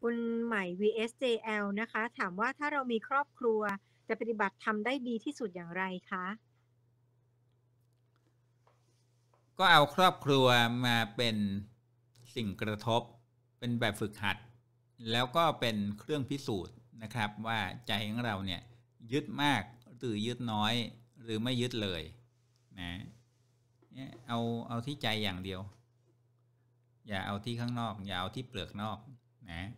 คุณใหม่ VSJL นะคะ ถามว่าถ้าเรามีครอบครัวจะปฏิบัติทำได้ดี ที่สุดอย่างไรคะ ก็เอาครอบครัวมาเป็นสิ่งกระทบ เป็นแบบฝึกหัด แล้วก็เป็นเครื่องพิสูจน์นะครับ ว่าใจของเราเนี่ยยึดมากหรือยึดน้อยหรือไม่ยึดเลย นะเอาเอาที่ใจอย่างเดียว อย่าเอาที่ข้างนอก อย่าเอาที่เปลือกนอกนะ